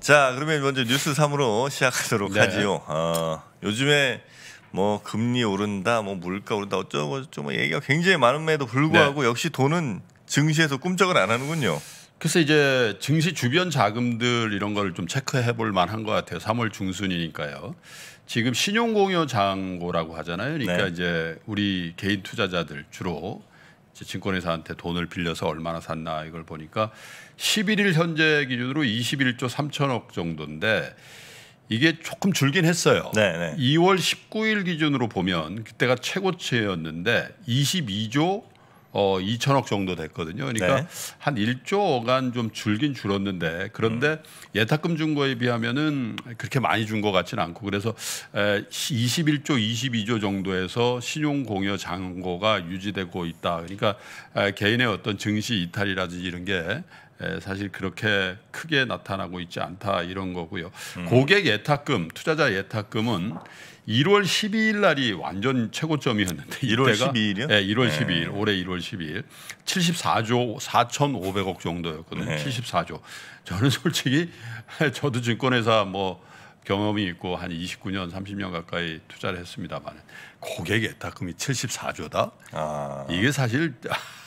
자, 그러면 먼저 뉴스 3으로 시작하도록 네. 하지요. 어, 요즘에 뭐 금리 오른다, 뭐 물가 오른다 어쩌고 저쩌고 뭐 얘기가 굉장히 많음에도 불구하고 네. 역시 돈은 증시에서 꿈쩍을 안 하는군요. 그래서 이제 증시 주변 자금들 이런 걸 좀 체크해 볼 만한 것 같아요. 3월 중순이니까요. 지금 신용공여 장고라고 하잖아요. 그러니까 네. 이제 우리 개인 투자자들 주로 증권회사한테 돈을 빌려서 얼마나 샀나 이걸 보니까 11일 현재 기준으로 21조 3천억 정도인데 이게 조금 줄긴 했어요. 네네. 2월 19일 기준으로 보면 그때가 최고치였는데 22조 어 2천억 정도 됐거든요. 그러니까 네. 한 1조간 좀 줄긴 줄었는데 그런데 음. 예탁금 준 거에 비하면은 그렇게 많이 준 것 같지는 않고 그래서 에 21조 22조 정도에서 신용 공여 잔고가 유지되고 있다. 그러니까 에 개인의 어떤 증시 이탈이라든지 이런 게 예, 사실 그렇게 크게 나타나고 있지 않다 이런 거고요. 음. 고객 예탁금, 투자자 예탁금은 1월 12일 날이 완전 최고점이었는데 1월 12일이요? 예, 네, 1월 네. 12일 올해 1월 12일 74조 4,500억 정도였거든요. 네. 74조. 저는 솔직히 저도 증권회사 뭐 경험이 있고 한 29년, 30년 가까이 투자를 했습니다만 고객 의탁금이 74조다. 아, 이게 사실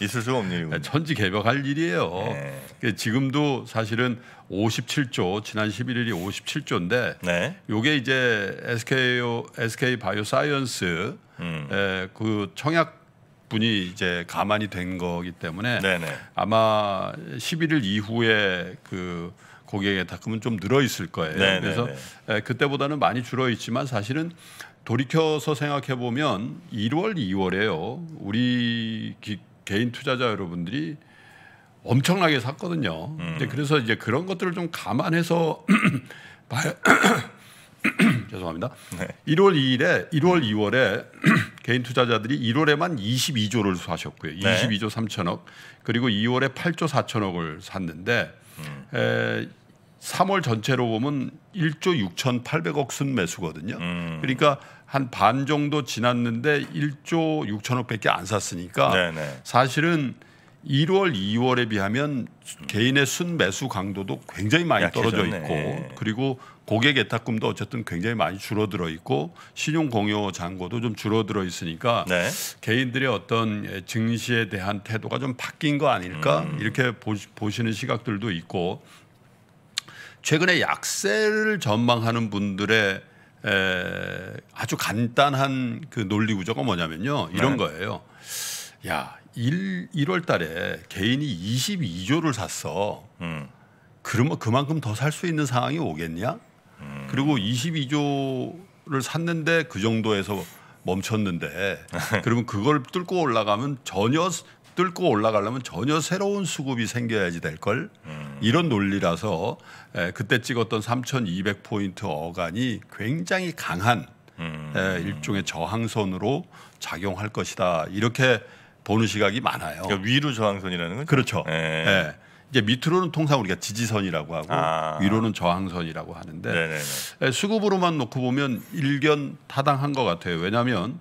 있을 수 없는 일이군요. 천지 개벽할 일이에요. 네. 그 지금도 사실은 57조 지난 11일이 57조인데 네. 요게 이제 SKO SK 바이오사이언스 음. 에, 그 청약 분이 이제 가만히 된 거기 때문에 네네. 아마 11일 이후에 그 고객의 다컴은좀 늘어 있을 거예요. 네네네. 네, 그래서 네. 에, 그때보다는 많이 줄어 있지만 사실은 돌이켜서 생각해 보면 1월, 2월에요. 우리 기, 개인 투자자 여러분들이 엄청나게 샀거든요. 음. 이제 그래서 이제 그런 것들을 좀 감안해서 봐야 죄송합니다. 네. 1월 2일에 1월 2월에 개인 투자자들이 1월에만 22조를 사셨고요. 22조 3천억 그리고 2월에 8조 4천억을 샀는데 음. 에, 3월 전체로 보면 1조 6,800억 순 매수거든요. 음. 그러니까 한 반 정도 지났는데 1조 6천억밖에 안 샀으니까 네네. 네. 사실은 1월, 2월에 비하면 개인의 순 매수 강도도 굉장히 많이 떨어져 있고 그리고 고객 예탁금도 어쨌든 굉장히 많이 줄어들어 있고 신용 공여 잔고도 좀 줄어들어 있으니까 네. 개인들의 어떤 증시에 대한 태도가 좀 바뀐 거 아닐까 음. 이렇게 보시는 시각들도 있고 최근에 약세를 전망하는 분들의 에, 아주 간단한 그 논리 구조가 뭐냐면요. 이런 네. 거예요. 야, 1, 1월 달에 개인이 22조를 샀어. 음. 그러면 그만큼 더 살 수 있는 상황이 오겠냐? 음. 그리고 22조를 샀는데 그 정도에서 멈췄는데 그러면 그걸 뚫고 올라가면 전혀 뚫고 올라가려면 전혀 새로운 수급이 생겨야지 될걸 음. 이런 논리라서 에, 그때 찍었던 3,200포인트 어간이 굉장히 강한 음. 에, 일종의 저항선으로 작용할 것이다 이렇게 보는 시각이 많아요. 그러니까 위로 저항선이라는 건 그렇죠. 네. 예. 이제 밑으로는 통상 우리가 지지선이라고 하고 아. 위로는 저항선이라고 하는데 에, 수급으로만 놓고 보면 일견 타당한 것 같아요. 왜냐하면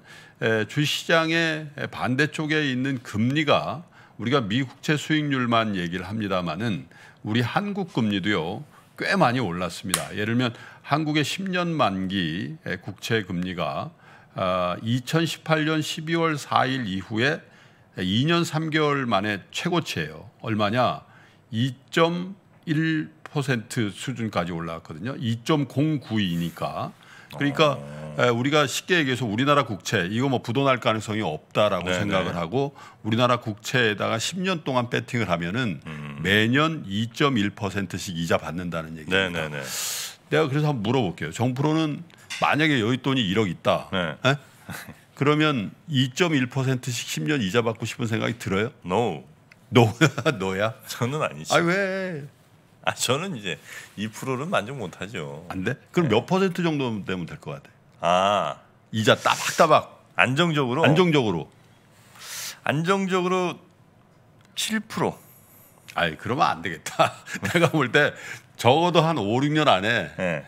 주시장의 반대쪽에 있는 금리가 우리가 미국채 수익률만 얘기를 합니다마는 우리 한국 금리도요 꽤 많이 올랐습니다. 예를 들면 한국의 10년 만기 국채 금리가 2018년 12월 4일 이후에 2년 3개월 만에 최고치예요. 얼마냐? 2.1% 수준까지 올라왔거든요. 2.092니까. 그러니까 아... 예, 우리가 쉽게 얘기해서 우리나라 국채 이거 뭐 부도날 가능성이 없다라고 네네. 생각을 하고 우리나라 국채에다가 10년 동안 배팅을 하면은 음. 매년 2.1%씩 이자 받는다는 얘기입니다. 네네. 내가 그래서 한번 물어볼게요. 정프로는 만약에 여윳돈이 1억 있다. 네. 그러면 2.1%씩 10년 이자 받고 싶은 생각이 들어요? No. no. 노야? 저는 아니죠. 아 왜? 아 저는 이제 2%는 만족 못하죠. 안 돼? 그럼 네. 몇 퍼센트 정도 되면 될 것 같아? 아 이자 따박따박 안정적으로 안정적으로 안정적으로 7%. 아이 그러면 안 되겠다. 내가 볼 때 적어도 한 5, 6년 안에 네. 예.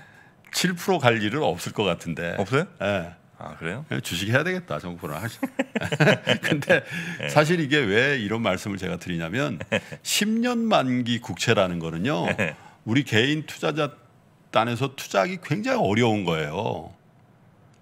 7%갈 일은 없을 것 같은데. 없어요? 예. 네. 아 그래요? 예, 주식 해야 되겠다 정부는 하시. 근데 네. 사실 이게 왜 이런 말씀을 제가 드리냐면 10년 만기 국채라는 거는요. 우리 개인 투자자 단에서 투자하기 굉장히 어려운 거예요.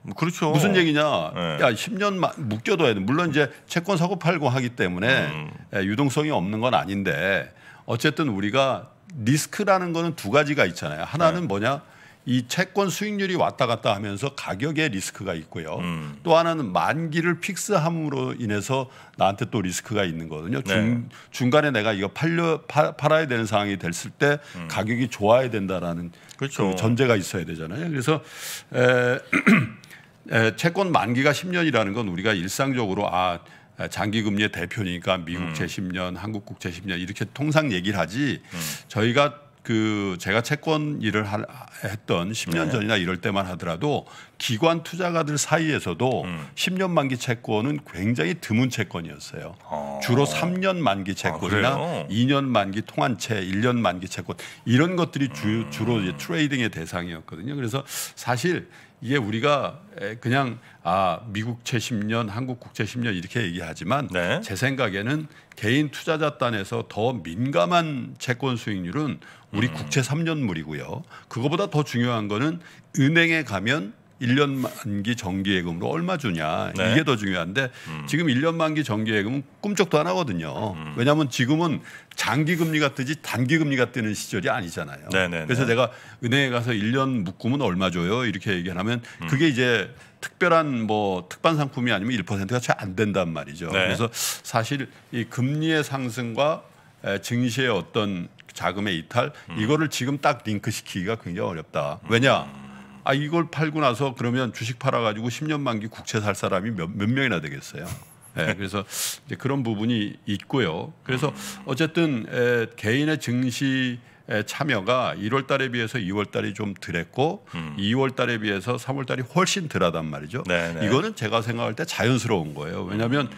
뭐 그렇죠. 무슨 얘기냐? 네. 야, 10년 묶여둬야 돼. 물론 이제 채권 사고 팔고 하기 때문에 음. 예, 유동성이 없는 건 아닌데 어쨌든 우리가 리스크라는 거는 두 가지가 있잖아요. 하나는 네. 뭐냐? 이 채권 수익률이 왔다 갔다 하면서 가격에 리스크가 있고요. 음. 또 하나는 만기를 픽스함으로 인해서 나한테 또 리스크가 있는 거거든요. 네. 중, 중간에 내가 이거 팔려 파, 팔아야 되는 상황이 됐을 때 음. 가격이 좋아야 된다라는 그렇죠. 그 전제가 있어야 되잖아요. 그래서 에, 채권 만기가 10년이라는 건 우리가 일상적으로 아 장기금리의 대표니까 미국채 음. 10년, 한국국채 10년 이렇게 통상 얘기를 하지 음. 저희가 그 제가 채권 일을 하, 했던 10년 네. 전이나 이럴 때만 하더라도 기관 투자가들 사이에서도 음. 10년 만기 채권은 굉장히 드문 채권이었어요. 어. 아. 주로 3년 만기 채권이나 아, 2년 만기 통한채, 1년 만기 채권 이런 것들이 주, 음. 로 이제 트레이딩의 대상이었거든요. 그래서 사실 이게 우리가 그냥 아 미국 채 10년, 한국 국채 10년 이렇게 얘기하지만 네. 제 생각에는 개인 투자자 단에서 더 민감한 채권 수익률은 우리 음. 국채 3년물이고요. 그거보다 더 중요한 거는 은행에 가면 1년 만기 정기예금으로 얼마 주냐 네. 이게 더 중요한데 음. 지금 1년 만기 정기예금은 꿈쩍도 안 하거든요. 음. 왜냐하면 지금은 장기 금리가 뜨지 단기 금리가 뜨는 시절이 아니잖아요. 네네네. 네, 그래서 네. 제가 은행에 가서 1년 묶음은 얼마 줘요 이렇게 얘기하면 음. 그게 이제 특별한 뭐 특반 상품이 아니면 1%가 잘안 된단 말이죠. 네. 그래서 사실 이 금리의 상승과 증시의 어떤 자금의 이탈 음. 이거를 지금 딱 링크시키기가 굉장히 어렵다. 왜냐? 음. 아 이걸 팔고 나서 그러면 주식 팔아가지고 10년 만기 국채 살 사람이 몇, 몇 명이나 되겠어요. 예, 그래서 이제 그런 부분이 있고요. 그래서 어쨌든 에, 개인의 증시 참여가 1월 달에 비해서 2월 달이 좀 덜했고 음. 2월 달에 비해서 3월 달이 훨씬 덜하단 말이죠. 네네. 네. 이거는 제가 생각할 때 자연스러운 거예요. 왜냐하면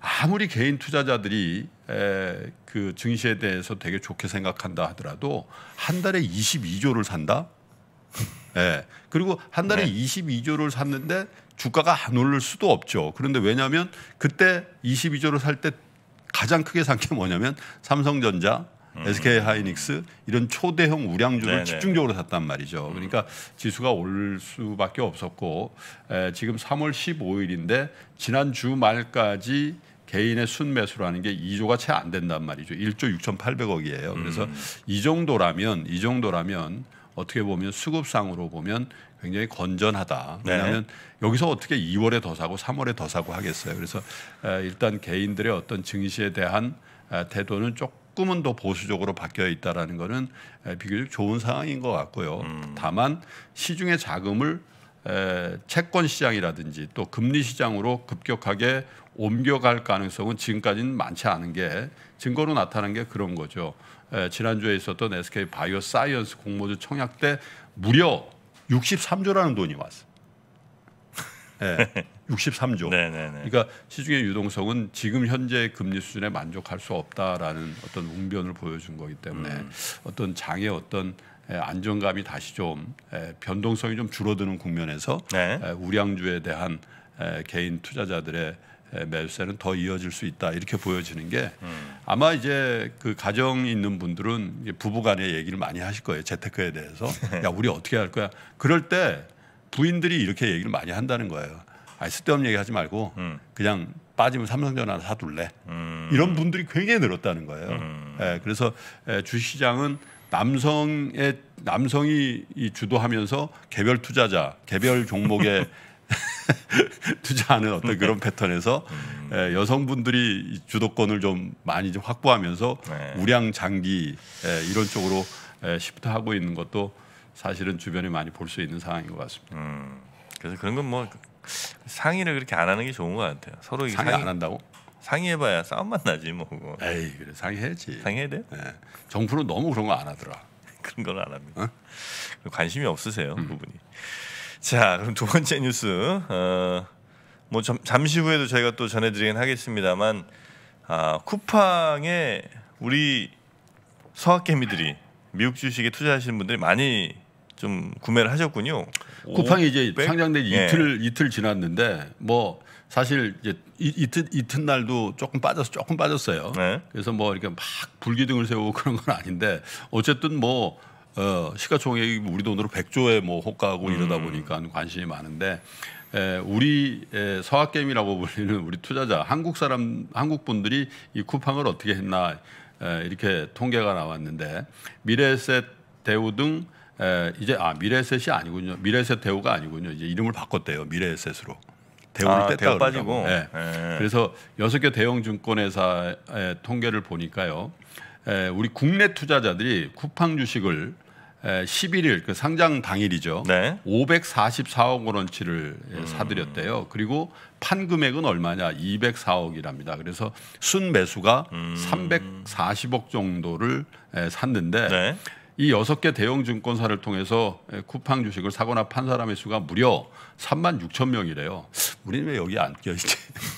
아무리 개인 투자자들이 에, 그 증시에 대해서 되게 좋게 생각한다 하더라도 한 달에 22조를 산다? 예. 네. 그리고 한 달에 네. 22조를 샀는데 주가가 안 오를 수도 없죠. 그런데 왜냐하면 그때 22조를 살 때 가장 크게 산 게 뭐냐면 삼성전자, 음. SK 하이닉스 이런 초대형 우량주를 네네. 집중적으로 샀단 말이죠. 음. 그러니까 지수가 올 수밖에 없었고 에, 지금 3월 15일인데 지난 주 말까지 개인의 순매수라는 게 2조가 채 안 된단 말이죠. 1조 6,800억이에요. 그래서 음. 이 정도라면 이 정도라면 어떻게 보면 수급상으로 보면 굉장히 건전하다. 네. 왜냐하면 네. 여기서 어떻게 2월에 더 사고 3월에 더 사고 하겠어요. 그래서 일단 개인들의 어떤 증시에 대한 태도는 조금은 더 보수적으로 바뀌어 있다라는 것은 비교적 좋은 상황인 것 같고요. 음. 다만 시중의 자금을 채권 시장이라든지 또 금리 시장으로 급격하게 옮겨갈 가능성은 지금까지는 많지 않은 게 증거로 나타난 게 그런 거죠. 예, 지난주에 있었던 SK 바이오 사이언스 공모주 청약 때 무려 63조라는 돈이 왔어. 예, 네, 63조. 네네네. 그러니까 시중의 유동성은 지금 현재 금리 수준에 만족할 수 없다라는 어떤 웅변을 보여준 거기 때문에 음. 어떤 장의 어떤 예, 안정감이 다시 좀 변동성이 좀 줄어드는 국면에서 네. 우량주에 대한 개인 투자자들의 매수세는 더 이어질 수 있다 이렇게 보여지는 게 음. 아마 이제 그 가정이 있는 분들은 부부간에 얘기를 많이 하실 거예요 재테크에 대해서 야 우리 어떻게 할 거야 그럴 때 부인들이 이렇게 얘기를 많이 한다는 거예요 아 쓸데없는 얘기하지 말고 음. 그냥 빠지면 삼성전화 하 사둘래 음. 이런 분들이 굉장히 늘었다는 거예요 음. 예, 그래서 예, 주시장은 남성의 남성이 이 주도하면서 개별 투자자 개별 종목의 투자하는 어떤 그런 음. 패턴에서 음. 예, 여성분들이 주도권을 좀 많이 좀 확보하면서 네. 우량 장기 예, 이런 쪽으로 예, 시프트하고 있는 것도 사실은 주변에 많이 볼 수 있는 상황인 것 같습니다. 음. 그래서 그런 건 뭐 상의를 그렇게 안 하는 게 좋은 것 같아요. 서로 상의, 상의 안 한다고? 상의해봐야 싸움만 나지 뭐. 그거. 에이 그래 상의해야지. 상의해야 돼? 네. 정부는 너무 그런 거 안 하더라. 그런 걸 안 합니다. 어? 관심이 없으세요 음. 그분이. 자, 그럼 두 번째 뉴스. 어, 뭐 잠, 잠시 후에도 저희가 또 전해드리긴 하겠습니다만, 아, 쿠팡에 우리 서학개미들이 미국 주식에 투자하시는 분들이 많이 좀 구매를 하셨군요. 쿠팡이 500? 이제 상장된 지 예. 이틀 예. 이틀 지났는데 뭐 사실 이제 이, 이틀 이튿날도 조금 빠져서 조금 빠졌어요. 네. 그래서 뭐 이렇게 막 불기둥을 세우고 그런 건 아닌데 어쨌든 뭐 어, 시가총액이 우리 돈으로 100조에 뭐 호가하고 음. 이러다 보니까 관심이 많은데 에, 우리 에, 서학겜이라고 불리는 우리 투자자 한국 사람 한국 분들이 이 쿠팡을 어떻게 했나 에, 이렇게 통계가 나왔는데 미래에셋 대우 등 에, 이제 아 미래에셋이 아니군요 미래에셋 대우가 아니군요 이제 이름을 바꿨대요 미래에셋으로 대우를 아, 뗐다 대우 빠지고 에, 예. 네. 예. 그래서 여섯 개 대형 증권회사의 통계를 보니까요 에, 우리 국내 투자자들이 쿠팡 주식을 11일 그 상장 당일이죠. 네. 544억 원어치를 예, 음. 사들였대요. 그리고 판 금액은 얼마냐? 204억이랍니다. 그래서 순 매수가 음. 340억 정도를 샀는데 네. 이 여섯 개 대형 증권사를 통해서 쿠팡 주식을 사거나 판 사람의 수가 무려 3만 6천 명이래요. 우리는 왜 여기 안 껴있지?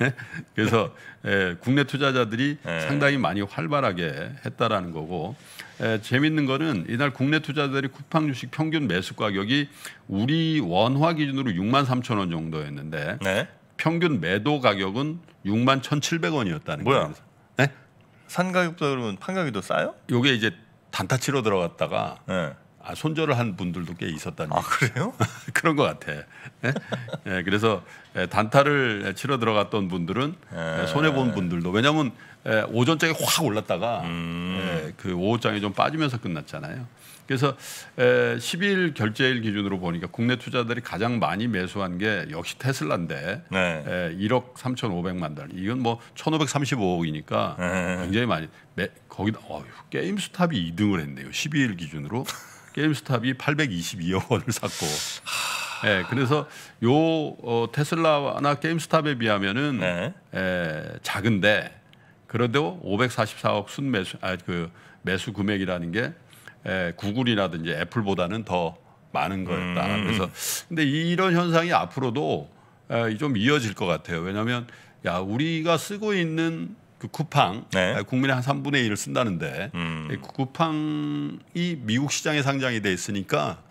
그래서 에, 예, 국내 투자자들이 네. 상당히 많이 활발하게 했다라는 거고 에, 예, 재밌는 거는 이날 국내 투자자들이 쿠팡 주식 평균 매수 가격이 우리 원화 기준으로 6만 3천 원 정도였는데 네? 평균 매도 가격은 6만 1,700원이었다는 거예요. 네? 산 가격보다 그러면 판 가격이 더 싸요? 요게 이제 단타치로 들어갔다가 네. 아, 손절을 한 분들도 꽤있었다는아 그래요? 그런 것 같아. 예? 예, 그래서 예, 단타를 치러 들어갔던 분들은 예. 예. 손해 본 분들도 왜냐하면 예, 오전장에 확 올랐다가 음. 예, 그 오후장에 좀 빠지면서 끝났잖아요. 그래서 에, 예, 10일 결제일 기준으로 보니까 국내 투자들이 가장 많이 매수한 게 역시 테슬라인데 네. 에, 1억 3,500만 달러. 이건 뭐 1,535억이니까 네. 굉장히 많이 매, 거기 다 어휴, 게임 스탑이 2등을 했네요. 12일 기준으로. 게임스탑이 822억 원을 샀고. 예, 그래서 요 어, 테슬라나 게임스탑에 비하면은 네. 예, 작은데 그래도 544억 순 매수 아 그 매수 금액이라는 게 에, 예, 구글이라든지 애플보다는 더 많은 거였다. 음. 그래서 근데 이런 현상이 앞으로도 예, 좀 이어질 것 같아요. 왜냐하면 야 우리가 쓰고 있는 그 쿠팡 네. 아, 국민의 한 3분의 1을 쓴다는데 음. 쿠팡이 미국 시장에 상장이 돼 있으니까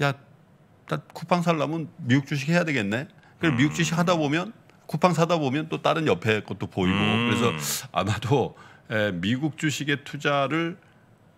야나 쿠팡 살려면 미국 주식 해야 되겠네. 그래서 음. 미국 주식 하다 음. 보면 쿠팡 사다 보면 또 다른 옆에 것도 보이고 음. 그래서 아마도 에, 미국 주식의 투자를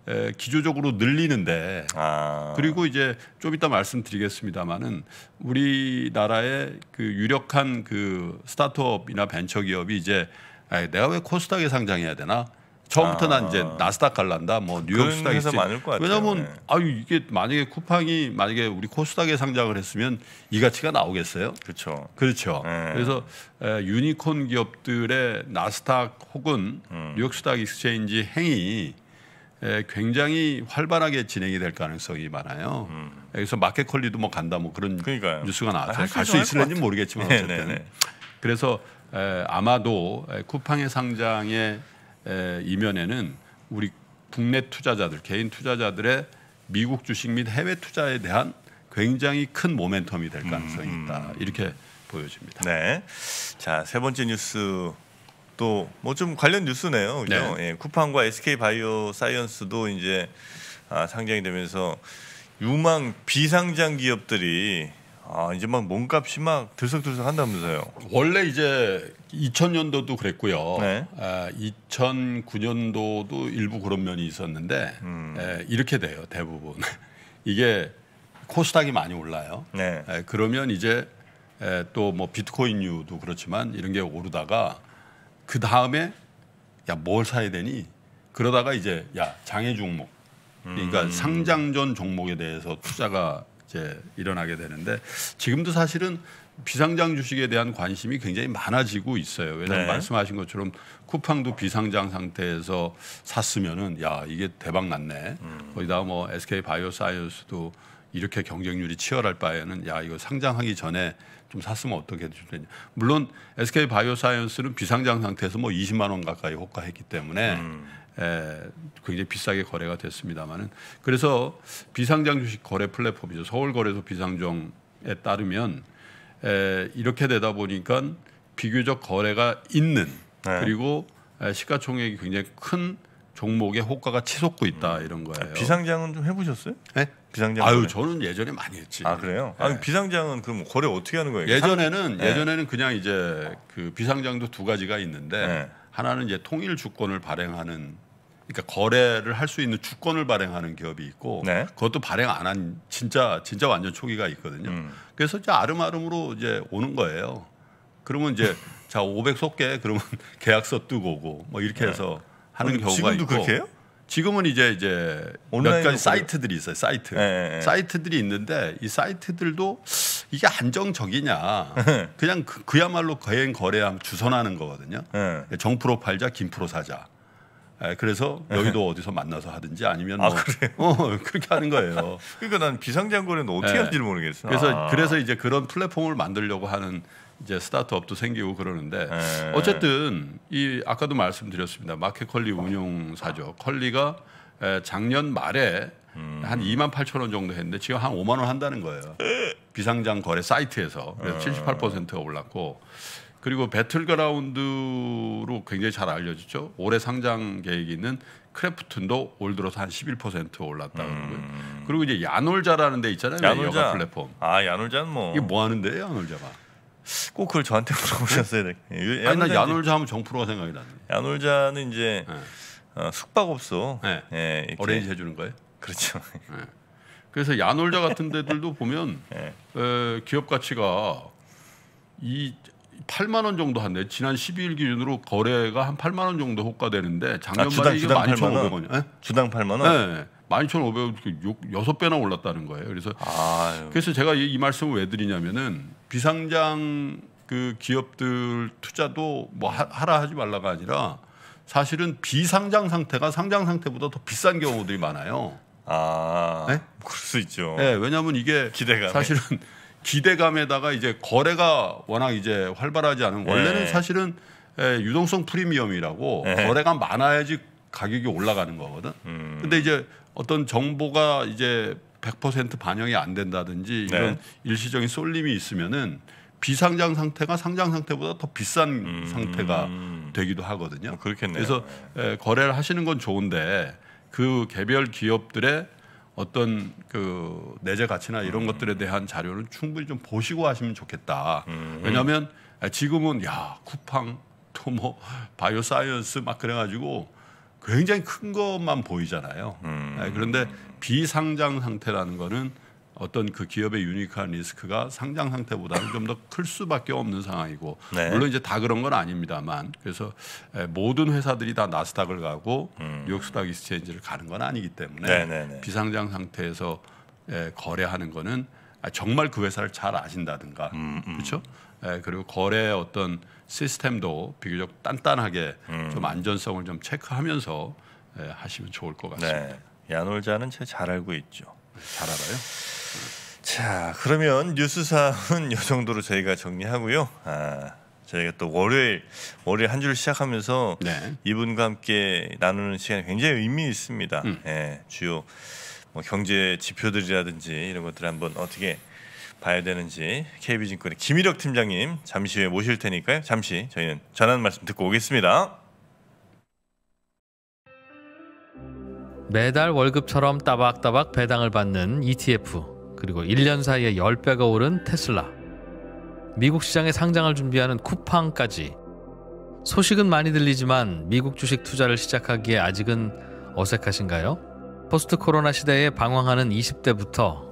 에, 기조적으로 늘리는데 아. 그리고 이제 좀 이따 말씀드리겠습니다만은 우리나라의 그 유력한 그 스타트업이나 벤처 기업이 이제 아니, 내가 왜 코스닥에 상장해야 되나? 처음부터 아. 난 이제 나스닥 갈란다. 뭐 뉴욕 스닥 에서 많을 것 같아요. 왜냐면 네. 아유 이게 만약에 쿠팡이 만약에 우리 코스닥에 상장을 했으면 이 가치가 나오겠어요? 그렇죠. 그렇죠. 네. 그래서 에, 유니콘 기업들의 나스닥 혹은 음. 뉴욕 스닥 익스체인지 행위 에, 굉장히 활발하게 진행이 될 가능성이 많아요. 음. 그래서 마켓컬리도 뭐 간다 뭐 그런 그러니까요. 뉴스가 나왔어요. 아, 갈수 있을는지 모르겠지만 네, 어쨌든. 네네 네. 그래서 아마도 쿠팡의 상장의 이면에는 우리 국내 투자자들, 개인 투자자들의 미국 주식 및 해외 투자에 대한 굉장히 큰 모멘텀이 될 음, 가능성이 음. 있다. 이렇게 보여집니다. 네. 자, 세 번째 뉴스 또 뭐 좀 관련 뉴스네요. 그죠? 네. 예, 쿠팡과 SK 바이오 사이언스도 이제 아, 상장이 되면서 유망 비상장 기업들이 아 이제 막 몸값이 막 들썩들썩 한다면서요. 원래 이제 2000년도도 그랬고요. 네. 아, 2009년도도 일부 그런 면이 있었는데 음. 에, 예, 이렇게 돼요 대부분 이게 코스닥이 많이 올라요. 네. 에, 예, 그러면 이제 예, 또뭐 비트코인유도 그렇지만 이런 게 오르다가 그 다음에 야 뭘 사야 되니 그러다가 이제 야 장애 종목 그러니까 음. 상장 전 종목에 대해서 투자가 이제 일어나게 되는데 지금도 사실은 비상장 주식에 대한 관심이 굉장히 많아지고 있어요. 왜냐하면 네. 말씀하신 것처럼 쿠팡도 비상장 상태에서 샀으면은 야 이게 대박 났네. 음. 거기다 뭐 SK 바이오사이언스도 이렇게 경쟁률이 치열할 바에는 야 이거 상장하기 전에 좀 샀으면 어떻게 되냐. 물론 SK 바이오사이언스는 비상장 상태에서 뭐 20만 원 가까이 호가했기 때문에 음. 에, 예, 굉장히 비싸게 거래가 됐습니다만은 그래서 비상장 주식 거래 플랫폼이죠 서울 거래소 비상종에 따르면 에, 예, 이렇게 되다 보니까 비교적 거래가 있는 네. 그리고 에, 예, 시가총액이 굉장히 큰 종목의 호가가 치솟고 있다 음. 이런 거예요. 아, 비상장은 좀 해보셨어요? 네? 비상장. 아유 저는 예전에 많이 했지. 아 그래요? 네. 아니, 비상장은 그럼 거래 어떻게 하는 거예요? 예전에는 상... 네. 예전에는 그냥 이제 그 비상장도 두 가지가 있는데. 네. 하나는 이제 통일 주권을 발행하는 그러니까 거래를 할 수 있는 주권을 발행하는 기업이 있고 네. 그것도 발행 안 한 진짜 진짜 완전 초기가 있거든요. 음. 그래서 이제 아름아름으로 이제 오는 거예요. 그러면 이제 자 500석 개 그러면 계약서 뜨고 오고 뭐 이렇게 네. 해서 하는 경우가 지금도 있고. 그렇게 해요? 지금은 이제 이제 몇 가지 사이트들이 있어요. 사이트. 네, 사이트들이 있는데 이 사이트들도 이게 안정적이냐. 그냥 그, 그야말로 거행 거래함 주선하는 거거든요. 정프로 팔자, 김프로 사자. 그래서 여의도 어디서 만나서 하든지 아니면 아, 뭐 아, 어, 그렇게 하는 거예요. 그러니까 난 비상장거리는 어떻게 네. 할지 모르겠어. 그래서 아. 그래서 이제 그런 플랫폼을 만들려고 하는 이제 스타트업도 생기고 그러는데 네. 어쨌든 이 아까도 말씀드렸습니다. 마켓 컬리 운용사죠. 컬리가 작년 말에 음. 한 2만 8천 원 정도 했는데 지금 한 5만 원 한다는 거예요. 비상장 거래 사이트에서 그래서 78%가 어. 올랐고 그리고 배틀그라운드로 굉장히 잘 알려졌죠. 올해 상장 계획이 있는 크래프툰도 올 들어서 한 11% 올랐다 음. 그러고 그리고 이제 야놀자라는 데 있잖아요. 야놀자. 플랫폼. 아 야놀자는 뭐 이게 뭐 하는데요, 야놀자가? 꼭 그걸 저한테 물어보셨어야 돼. 네? 예, 아니 나 야놀자 하면 정프로가 생각이 나네. 야놀자는 이제 네. 어, 숙박업소 네. 예, 예 어레인지 해주는 거예요. 그렇죠. 네. 그래서 야놀자 같은 데들도 보면 네. 에, 기업 가치가 이 8만 원 정도 한데 지난 12일 기준으로 거래가 한 8만 원 정도 호가되는데 작년 아, 주당, 말에 이게 1 2 5 0 네? 주당 8만 원. 네. 12,500원 여 배나 올랐다는 거예요. 그래서 아유. 그래서 제가 이, 이 말씀을 왜 드리냐면은 비상장 그 기업들 투자도 뭐 하라 하지 말라가 아니라 사실은 비상장 상태가 상장 상태보다 더 비싼 경우들이 많아요. 아, 네? 그럴 수 있죠. 네, 왜냐하면 이게 기대감 사실은 기대감에다가 이제 거래가 워낙 이제 활발하지 않은 원래는 네. 사실은 예, 유동성 프리미엄이라고 네. 거래가 많아야지 가격이 올라가는 거거든. 음. 근데 이제 어떤 정보가 이제 100% 반영이 안 된다든지 네. 이런 네. 일시적인 쏠림이 있으면은 비상장 상태가 상장 상태보다 더 비싼 음. 상태가 되기도 하거든요. 뭐 그렇겠네요. 그래서 네. 거래를 하시는 건 좋은데 그 개별 기업들의 어떤 그 내재 가치나 이런 음. 것들에 대한 자료를 충분히 좀 보시고 하시면 좋겠다. 음. 왜냐하면 지금은 야 쿠팡 또뭐 바이오사이언스 막 그래가지고 굉장히 큰 것만 보이잖아요. 음. 아, 그런데 비상장 상태라는 거는 어떤 그 기업의 유니크한 리스크가 상장 상태보다는 좀 더 클 수밖에 없는 상황이고 네. 물론 이제 다 그런 건 아닙니다만 그래서 모든 회사들이 다 나스닥을 가고 음. 뉴욕 스닥 이스체인지를 가는 건 아니기 때문에 네네네. 네, 네. 비상장 상태에서 거래하는 거는 아, 정말 그 회사를 잘 아신다든가 음, 음. 그렇죠 예, 그리고 거래 어떤 시스템도 비교적 단단하게 음. 좀 안전성을 좀 체크하면서 예, 하시면 좋을 것 같습니다. 네. 야놀자는 제 잘 알고 있죠. 잘 알아요. 자, 그러면 뉴스 사은이 정도로 저희가 정리하고요. 아, 저희가 또 월요일 월요일 한 주를 시작하면서 네. 이분과 함께 나누는 시간이 굉장히 의미 있습니다. 음. 예, 주요 뭐 경제 지표들이라든지 이런 것들 한번 어떻게 봐야 되는지 KB증권의 김일혁 팀장님 잠시 후에 모실 테니까요. 잠시 저희는 전하는 말씀 듣고 오겠습니다. 매달 월급처럼 따박따박 배당을 받는 ETF 그리고 1년 사이에 10배가 오른 테슬라 미국 시장에 상장을 준비하는 쿠팡까지 소식은 많이 들리지만 미국 주식 투자를 시작하기에 아직은 어색하신가요? 포스트 코로나 시대에 방황하는 20대부터